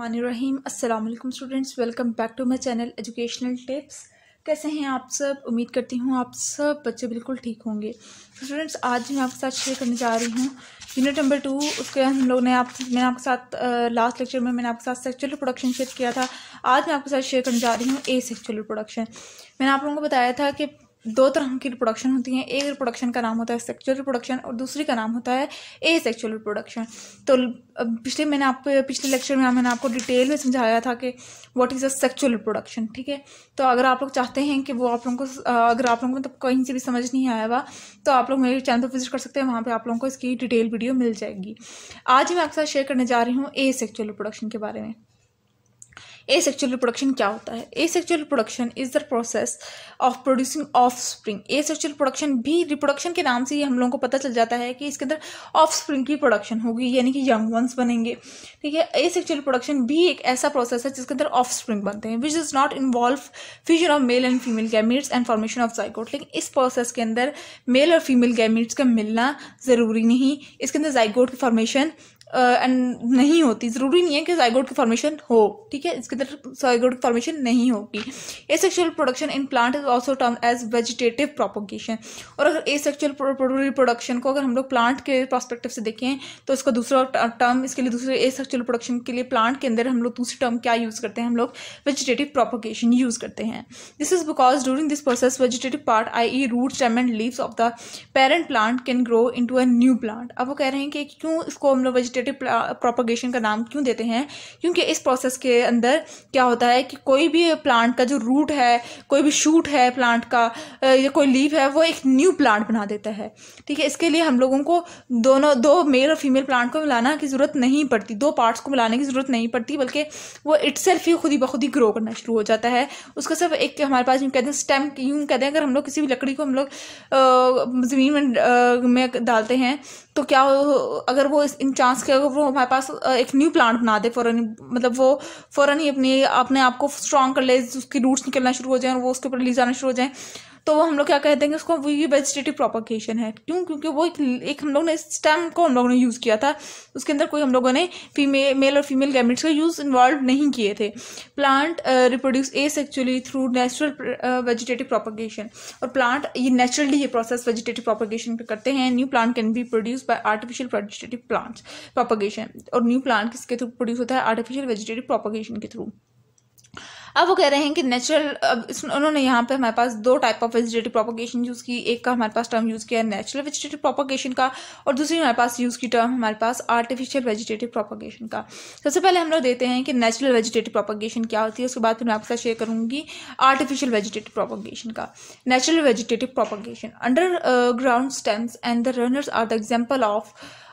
अस्सलाम वालेकुम students welcome back to my channel educational tips कैसे हैं आप सब उम्मीद करती हूँ आप सब बच्चे बिल्कुल ठीक होंगे स्टूडेंट्स तो आज मैं आपके साथ शेयर करने जा रही हूँ यूनिट नंबर टू उसके हम लोग ने आप मैंने आपके साथ लास्ट लेक्चर में मैंने आपके साथ सेक्चुअल प्रोडक्शन शेयर किया था आज मैं आपके साथ शेयर करने जा रही हूँ ए सेक्चुअल प्रोडक्शन मैंने आप लोगों को बताया था कि दो तरह की रिप्रोडक्शन होती हैं एक रिप्रोडक्शन का नाम होता है सेक्चुअल रिप्रोडक्शन और दूसरी का नाम होता है ए सेक्चुअल रिप्रोडक्शन तो पिछले मैंने आपको पिछले लेक्चर में मैंने आपको डिटेल में समझाया था कि what is asexual reproduction ठीक है तो अगर आप लोग चाहते हैं कि वो आप लोगों को अगर आप लोगों को मतलब कहीं से भी समझ नहीं आया हुआ तो आप लोग मेरे चैनल पर विजिट कर सकते हैं वहाँ पर आप लोगों को इसकी डिटेल वीडियो मिल जाएगी आज मैं आपके साथ शेयर करने जा रही हूँ ए सेक्चुअल रिप्रोडक्शन के बारे में ए सेक्चुअल रिप्रोडक्शन क्या होता है asexual reproduction is the process of producing offspring asexual production भी रिप्रोडक्शन के नाम से ही हम लोगों को पता चल जाता है कि इसके अंदर ऑफ स्प्रिंग की प्रोडक्शन होगी यानी कि यंग वंस बनेंगे ठीक है ए सेक्चुअल प्रोडक्शन भी एक ऐसा प्रोसेस है जिसके अंदर ऑफ स्प्रिंग बनते हैं which is not involve fusion of male and female gametes and formation of zygote लेकिन इस प्रोसेस के अंदर मेल और फीमेल गैमिट्स का मिलना जरूरी नहीं इसके अंदर जाइकोट की फॉर्मेशन एंड नहीं होती ज़रूरी नहीं है कि जाइगोट की फॉर्मेशन हो ठीक है इसके अंदर जाइगोट की फॉर्मेशन नहीं होगी asexual production in plant is also term as vegetative propagation और अगर ए सेक्शुअल रिप्रोडक्शन को अगर हम लोग प्लांट के प्रोस्पेक्टिव से देखें तो इसका दूसरा टर्म इसके लिए दूसरे ए सेक्चुअल प्रोडक्शन के लिए प्लांट के अंदर हम लोग दूसरी टर्म क्या यूज़ करते हैं हम लोग वेजिटेटिव प्रोपोगेशन यूज़ करते हैं this is because during this process vegetative part i e root stem and leaves of the parent plant can grow into a new plant अब वो कह रहे हैं कि क्यों इसको हम लोग वेजिटेट वेजिटेटिव प्रोपोगेशन का नाम क्यों देते हैं क्योंकि इस प्रोसेस के अंदर क्या होता है कि कोई भी प्लांट का जो रूट है कोई भी शूट है प्लांट का या कोई लीव है वो एक न्यू प्लांट बना देता है ठीक है इसके लिए हम लोगों को दोनों दो मेल और फीमेल प्लांट को मिलाना की ज़रूरत नहीं पड़ती दो पार्ट्स को मिलाने की ज़रूरत नहीं पड़ती बल्कि वो इट ही खुद ही बखुद ही ग्रो करना शुरू हो जाता है उसका सिर्फ एक हमारे पास यूँ कहते हैं स्टेम यूँ कहते हैं अगर हम लोग किसी भी लकड़ी को हम लोग ज़मीन में, में डालते हैं तो क्या अगर वो इन चांस कि अगर वो हमारे पास एक न्यू प्लांट बना दे फ़ौरन मतलब वो फ़ौरन ही अपनी अपने आप को स्ट्रॉन्ग कर ले उसकी रूट्स निकलना शुरू हो जाए और वो उसके ऊपर ले जाना शुरू हो जाए तो वो हम लोग क्या कहते हैं उसको ये वेजिटेटिव प्रोपोकेशन है क्यों क्योंकि वो एक, एक हम लोग ने स्टेम को हम लोगों ने यूज़ किया था उसके अंदर कोई हम लोगों ने फीमे मेल और फीमेल गैमिट्स का यूज़ इन्वॉल्व नहीं किए थे plant reproduce asexually through natural vegetative propagation और प्लांट ये नेचुरली ये प्रोसेस वेजिटेटिव प्रोपोगेशन पे करते हैं new plant can be produce by artificial vegetative plants propagation और न्यू प्लांट किसके थ्रू प्रोड्यूस होता है आर्टिफिशियल वेजिटेटिव प्रोपोगेशन के थ्रू अब वो कह रहे हैं कि नेचुरल अब उन्होंने यहाँ पे हमारे पास दो type of vegetative propagation use की एक का हमारे पास टर्म यूज़ किया नेचुरल वेजिटेटिव प्रोपोगेशन का और दूसरी हमारे पास यूज़ की टर्म हमारे पास आर्टिफिशियल वेजिटेटिव प्रोपोगेशन का सबसे पहले हम लोग देते हैं कि नेचुरल वेजिटेटिव प्रोपोगेशन क्या होती है उसके बाद फिर मैं आपके साथ शेयर करूँगी आर्टिफिशियल वेजिटेटिव प्रोपोगेशन का natural vegetative propagation underground stems and the runners are the example of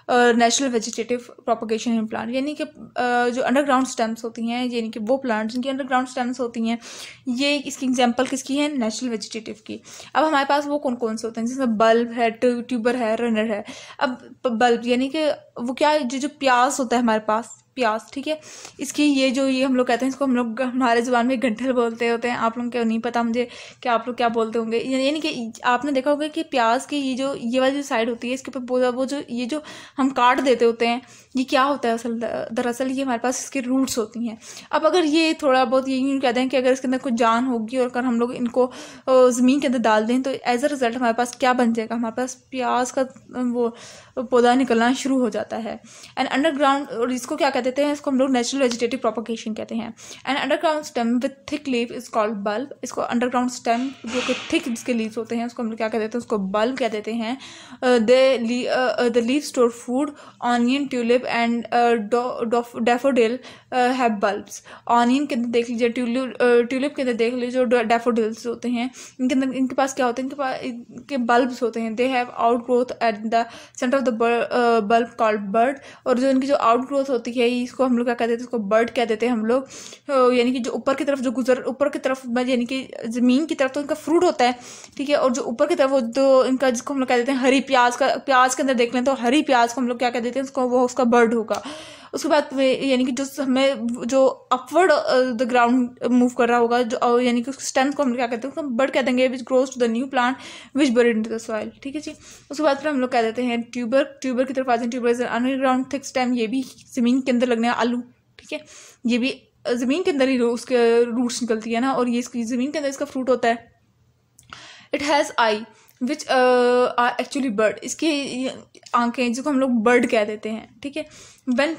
natural vegetative propagation in plant यानी कि जो अंडरग्राउंड स्टेम्स होती हैं यानी कि वो प्लांट्स जिनकी अंडरग्राउंड स्टेम्स होती हैं ये इसकी एग्जाम्पल किसकी है नेचुरल वेजिटेटिव की अब हमारे पास वो कौन कौन से होते हैं जिसमें बल्ब है ट्यूबर है रनर है अब बल्ब यानी कि वो क्या जो जो प्याज होता है हमारे पास प्याज ठीक है इसकी ये जो ये हम लोग कहते हैं इसको हम लोग हमारे ज़बान में गंठल बोलते होते हैं आप लोग को नहीं पता मुझे कि आप लोग क्या बोलते होंगे यानी कि आपने देखा होगा कि प्याज की ये जो ये वाली जो साइड होती है इसके ऊपर वो जो ये जो हम काट देते होते हैं ये क्या होता है असल दरअसल ये हमारे पास इसके रूट्स होती हैं अब अगर ये थोड़ा बहुत ये कहते हैं कि अगर इसके अंदर कुछ जान होगी और अगर हम लोग इनको ज़मीन के अंदर डाल दें तो एज अ रिज़ल्ट हमारे पास क्या बन जाएगा हमारे पास प्याज का वो पौधा निकलना शुरू हो जाता है एंड अंडरग्राउंड और इसको क्या कहते हैं देते हैं इसको हम लोग नेचुरल वेजिटेटिव प्रोपोगेशन कहते हैं and underground stem with thick leave is called bulb इसको अंडरग्राउंड स्टेम जो कि थिक जिसके लीव्स होते हैं उसको हम लोग क्या कह देते हैं उसको बल्ब कह देते हैं the leave store food onion tulip and daffodil have bulbs onion के अंदर देख लीजिए ट्यूलिप uh, के अंदर देख लीजिए डेफोडिल्स होते हैं इनके अंदर इनके पास क्या होते हैं इनके पास इनके बल्ब्स होते हैं they have outgrowth at the centre of the bulb called bud और जो इनकी जो आउट ग्रोथ होती है इसको हम लोग क्या कहते हैं इसको बर्ड कह देते हैं हम लोग तो यानी कि जो ऊपर की तरफ जो गुजर ऊपर की तरफ यानी कि ज़मीन की तरफ तो इनका फ्रूट होता है ठीक है और जो ऊपर की तरफ वो जो तो इनका जिसको हम लोग कह देते हैं हरी प्याज का प्याज के अंदर देख लें तो हरी प्याज को हम लोग क्या कह देते हैं उसको वो उसका बर्ड होगा उसके बाद तुम्हें यानी कि जो हमें जो अपवर्ड द ग्राउंड मूव कर रहा होगा जो uh, यानी कि उसके स्टेम्स को हम क्या कहते हैं उसको हम बर्ड कह देंगे which grows to the new plant which bud in the soil ठीक है जी उसके बाद फिर हम लोग कह देते हैं ट्यूबर ट्यूबर की तरफ आते हैं tuber is underground thick stem ये भी ज़मीन के अंदर लगने आलू ठीक है ये भी uh, ज़मीन के अंदर ही उसके रूट्स uh, निकलती है ना और ये इसकी ज़मीन के अंदर इसका फ्रूट होता है it has eye which are actually bud इसकी आंखें जिसको हम लोग बर्ड कह देते हैं ठीक है when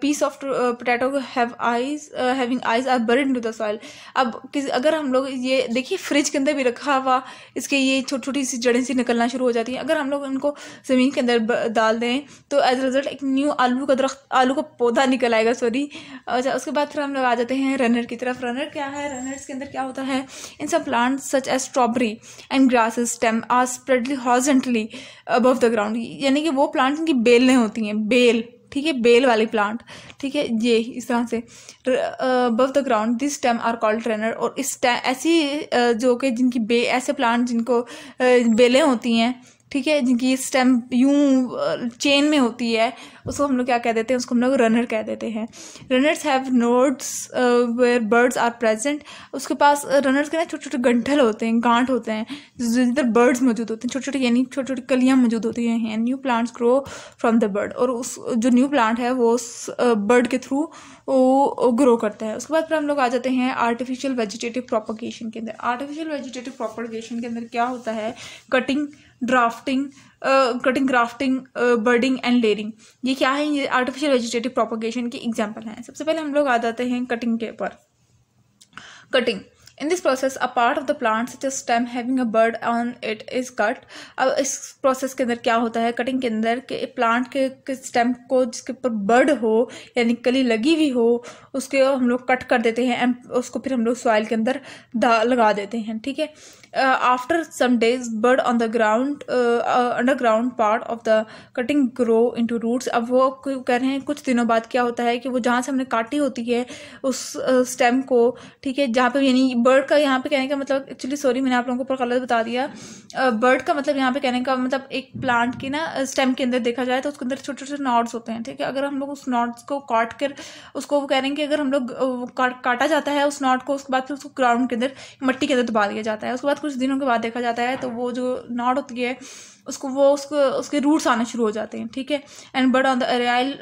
piece of potato have potato having eyes are bud into the soil अब किस अगर हम लोग ये देखिए फ्रिज के अंदर भी रखा हुआ इसके ये छोटी छोटी सी जड़ें सी निकलना शुरू हो जाती हैं अगर हम लोग इनको ज़मीन के अंदर डाल दें तो एज अ रिज़ल्ट एक न्यू आलू का दरख्त आलू का पौधा निकल आएगा सॉरी अच्छा उसके बाद फिर हम लोग आ जाते हैं रनर की तरफ रनर क्या है रनर्स के अंदर क्या होता है इन सब plants such as strawberry and grass stem are spreadly horizontally above the ground यानी कि वो प्लांट्स इनकी बेलें होती हैं बेल ठीक है बेल वाले प्लांट ठीक है ये इस तरह से above the ground this stem are called trainer और इस ऐसी जो कि जिनकी बे ऐसे प्लांट जिनको बेलें होती हैं ठीक है जिनकी स्टेम यूं चेन में होती है उसको हम लोग क्या कह देते हैं उसको हम लोग रनर कह देते हैं runners have nodes where buds are present उसके पास रनर्स के ना छोटे छोटे गंठल होते हैं गांठ होते हैं जिधर बर्ड्स मौजूद होते हैं छोटे छोटे यानी छोटी छोटी कलियाँ मौजूद होती हैं new plants grow from the bud और उस जो न्यू प्लांट है वो उस बर्ड के थ्रू वो ग्रो करता है उसके बाद फिर हम लोग आ जाते हैं आर्टिफिशियल वेजिटेटिव प्रोपोगेशन के अंदर आर्टिफिशियल वेजिटेटिव प्रोपोगेशन के अंदर क्या होता है cutting drafting cutting grafting budding and layering ये क्या है ये आर्टिफिशियल वेजिटेटिव प्रोपोगेशन के एग्जाम्पल हैं सबसे पहले हम लोग आ जाते हैं कटिंग के ऊपर cutting In this process, a part of the plant such as stem having a bud on it is cut. अब इस process के अंदर क्या होता है कटिंग के अंदर कि plant के, स्टेम stem को जिसके ऊपर bud हो यानी कली लगी हुई हो उसके हम लोग कट कर देते हैं एंड उसको फिर हम लोग सॉइल के अंदर लगा देते हैं ठीक है after some days bud on the ground underground part of the cutting grow into roots अब वो कह रहे हैं कुछ दिनों बाद क्या होता है कि वो जहाँ से हमने काटी होती है उस स्टेम uh, को ठीक है जहाँ पे यानी बर्ड का यहाँ पे कहने का मतलब एक्चुअली सॉरी मैंने आप लोगों को ऊपर गलत बता दिया बर्ड का मतलब यहाँ पे कहने का मतलब एक प्लांट की ना स्टेम के अंदर देखा जाए तो उसके अंदर छोटे छोटे नॉट्स होते हैं ठीक है अगर हम लोग उस नॉट्स को काट कर उसको वो कह रहे हैं कि अगर हम लोग काटा जाता है उस नॉट को उसके बाद फिर उसको ग्राउंड के अंदर मट्टी के अंदर दबा दिया जाता है उसके बाद कुछ दिनों के बाद देखा जाता है तो वो जो नॉट होती है उसको वो उसको उसके रूट्स आने शुरू हो जाते हैं ठीक है and bud on the real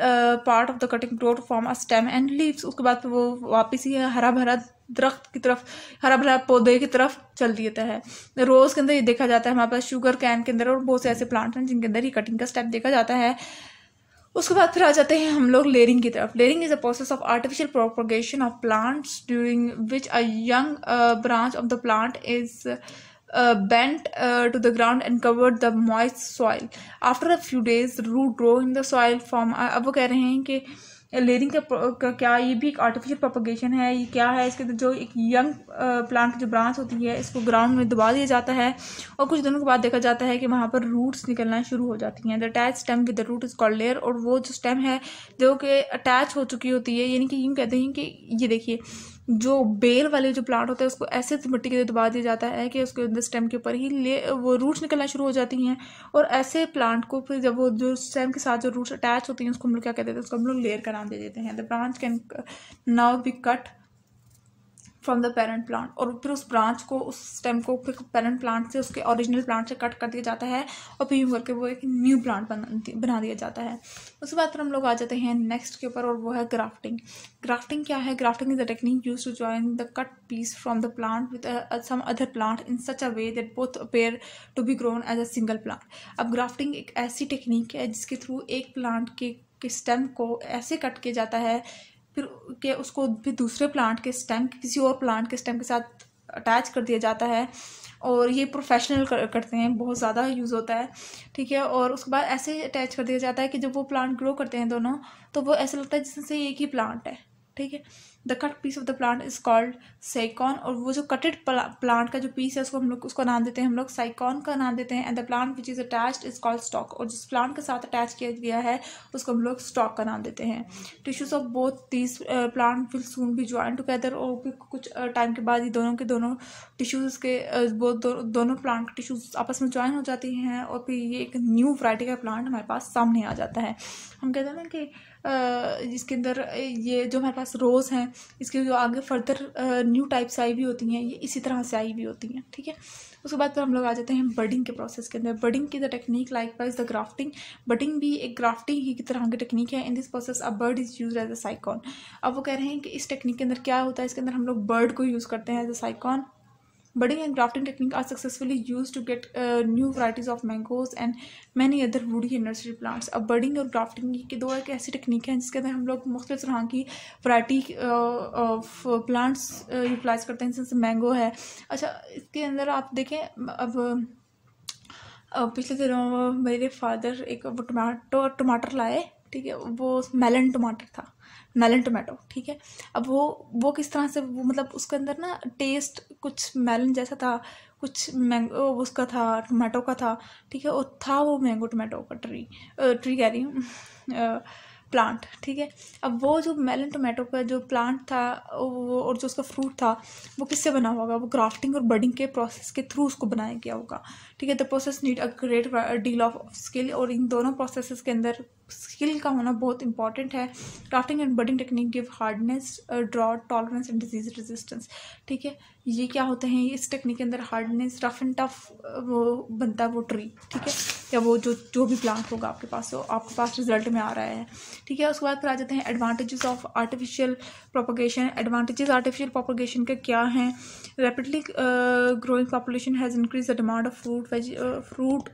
part of the cutting grow form a stem and leaves उसके बाद फिर वो वापस ही हरा भरा दरख्त की तरफ हरा भरा पौधे की तरफ चल देता है रोज़ के अंदर ये देखा जाता है हमारे पास शुगर कैन के अंदर और बहुत से ऐसे प्लांट हैं जिनके अंदर ही कटिंग का स्टेप देखा जाता है उसके बाद फिर आ जाते हैं हम लोग लेयरिंग की तरफ layering is a process of artificial propagation of plants during which a young branch of the plant is bent to the ground and covered the moist soil after a few days root grow in the soil form अब वो कह रहे हैं कि layering का क्या ये भी एक आर्टिफिशियल प्रोपोगेशन है ये क्या है इसके अंदर जो एक यंग प्लांट की जो ब्रांच होती है इसको ग्राउंड में दबा दिया जाता है और कुछ दिनों के बाद देखा जाता है कि वहाँ पर रूट्स निकलना शुरू हो जाती हैं the attach stem with the root is called layer और वो जो स्टेम है जो कि अटैच हो चुकी होती है यानी कि यूँ कहते हैं कि ये देखिए जो बेल वाले जो प्लांट होते हैं उसको ऐसे मिट्टी के लिए दबा दिया जाता है कि उसके अंदर स्टेम के ऊपर ही ले वो रूट्स निकलना शुरू हो जाती हैं और ऐसे प्लांट को फिर जब वो जो स्टेम के साथ जो रूट्स अटैच होती हैं उसको हम लोग क्या कहते हैं उसको हम लोग लेयर का नाम दे देते हैं the branch can now be cut from the parent plant और फिर उस ब्रांच को उस स्टेम को फिर पेरेंट प्लांट से उसके ओरिजिनल प्लांट से कट कर दिया जाता है और फिर यूँ करके वो एक न्यू प्लांट बना बना दिया जाता है उसके बाद फिर हम लोग आ जाते हैं नेक्स्ट के ऊपर और वो है ग्राफ्टिंग ग्राफ्टिंग क्या है grafting is the technique use to join the cut piece from the plant with some other plant in such a way that both appear to be grown as a single plant अब grafting एक ऐसी technique है जिसके through एक plant के stem को ऐसे cut किया जाता है फिर के उसको फिर दूसरे प्लांट के स्टेम किसी और प्लांट के स्टेम के साथ अटैच कर दिया जाता है और ये प्रोफेशनल कर, करते हैं बहुत ज़्यादा यूज़ होता है ठीक है और उसके बाद ऐसे अटैच कर दिया जाता है कि जब वो प्लांट ग्रो करते हैं दोनों तो वो ऐसा लगता है जिससे एक ही प्लांट है ठीक है the cut piece of the plant is called scion और वो जो कटेड प्लांट का जो पीस है उसको हम लोग उसको नाम देते हैं हम लोग साइकॉन का नाम देते हैं and the plant which is attach is called stock और जिस प्लांट के साथ अटैच किया गया है उसको हम लोग स्टॉक का नाम देते हैं tissues of both these plant will soon be join together और कुछ टाइम uh, के बाद ये दोनों के दोनों टिश्यूज़ के बोथ uh, दो, दोनों प्लांट टिश्यूज़ आपस में ज्वाइन हो जाती हैं और फिर ये एक न्यू वराइटी का प्लांट हमारे पास सामने आ जाता है हम कहते हैं ना कि जिसके अंदर ये जो हमारे पास रोज़ हैं इसके जो आगे फर्दर न्यू टाइप्स आई भी होती हैं ये इसी तरह से आई भी होती हैं ठीक है उसके बाद फिर हम लोग आ जाते हैं बडिंग के प्रोसेस के अंदर बडिंग की the technique likewise the grafting budding भी एक ग्राफ्टिंग ही की तरह की टेक्निक है in this process a bud is use as a scion अब वो कह रहे हैं कि इस टेक्निक के अंदर क्या होता है इसके अंदर हम लोग बर्ड को यूज़ करते हैं as a scion Budding and grafting technique are successfully used to get uh, new varieties of mangoes and many other woody and nursery plants. अब budding और grafting के दो एक ऐसी technique हैं जिसके अंदर हम लोग मुख्तलिफ तरह की variety ऑफ plants utilize करते हैं जैसे mango है अच्छा इसके अंदर आप देखें अब पिछले दिनों मेरे फादर एक टमाटो टमाटर लाए ठीक है वो मेलन टमाटर था मेलन टोमेटो ठीक है अब वो वो किस तरह से वो मतलब उसके अंदर ना टेस्ट कुछ मेलन जैसा था कुछ मैंगो उसका था टोमेटो का था ठीक है और था वो मैंगो टोमेटो का ट्री ट्री कह रही हूँ प्लांट ठीक है अब वो जो मेलन टोमेटो का जो प्लांट था वो और जो उसका फ्रूट था वो किससे बना होगा वो ग्राफ्टिंग और बर्डिंग के प्रोसेस के थ्रू उसको बनाया गया होगा ठीक है the process need a great deal of skill और इन दोनों प्रोसेस के अंदर स्किल का होना बहुत इंपॉर्टेंट है grafting and budding technique give hardness drought tolerance and disease resistance ठीक है ये क्या होते हैं इस टेक्निक के अंदर हार्डनेस रफ एंड टफ वो बनता है वो ट्री ठीक है या वो जो जो भी प्लान होगा आपके पास हो आपके पास रिजल्ट में आ रहा है ठीक है उसके बाद फिर आ जाते हैं advantages of artificial propagation advantages artificial propagation के क्या हैं rapidly growing population has increase the demand of fruit veg fruit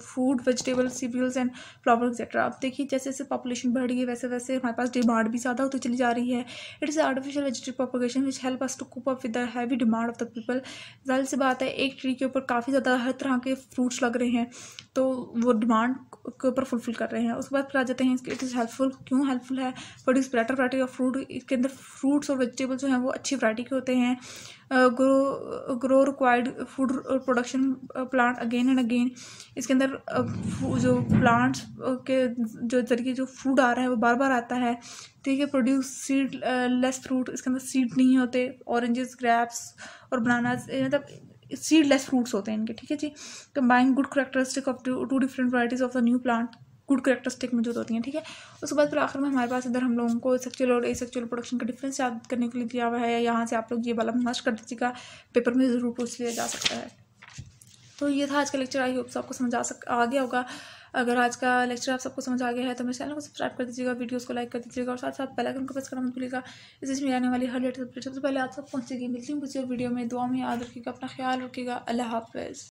food vegetable cereals and flower etcetera आप देखिए जैसे जैसे पॉपुलेशन बढ़ रही है वैसे वैसे हमारे पास डिमांड भी ज़्यादा होती चली जा रही है it is artificial vegetable propagation which help us to cope up with the heavy demand of the people जाहिर सी बात है एक ट्री के ऊपर काफ़ी ज़्यादा हर तरह के फ्रूट्स लग रहे हैं तो वो डिमांड के ऊपर फुलफिल कर रहे हैं उसके बाद फिर आ जाते हैं इसके इट इज़ हेल्पफुल क्यों हेल्पफुल है produce better variety of fruit इसके अंदर फ्रूट्स और वेजिटेबल जो हैं वो अच्छी वराइटी के होते हैं grow grow required food production plant again and again इसके अंदर जो प्लांट्स के जो जरिए जो फूड आ रहा है वो बार बार आता है ठीक है प्रोड्यूस सीड लेस फ्रूट इसके अंदर सीड नहीं होते ऑरेंजेस ग्रैप्स और बनाना मतलब सीडलेस फ्रूट्स होते हैं इनके ठीक है जी combine good characteristic of two different varieties of the new plant good characteristic मौजूद होती हैं ठीक है उसके बाद फिर आखिर में हमारे पास इधर हम लोगों को सेक्चुअल और ए सेक्चुअल प्रोडक्शन का डिफरेंस याद करने के लिए दिया हुआ है यहाँ से आप लोग ये वाला मस्ट कर दीजिएगा पेपर में ज़रूर पूछ लिया जा सकता है तो ये था आज का लेक्चर आई होप आपको समझ आ सक आ गया होगा अगर आज का लेक्चर आप सबको समझ आ गया है तो मेरे चैनल को सब्सक्राइब कर दीजिएगा वीडियोस को लाइक कर दीजिएगा और साथ साथ आइकन को प्रेस करना मत भूलिएगा में आने वाली हर लेटेस्ट अपडेट सबसे पहले आप सब पहुँचेगी मिलती हूँ किसी और वीडियो में दुआ में याद रखिएगा अपना ख्याल रखिएगा अल्लाह हाफिज़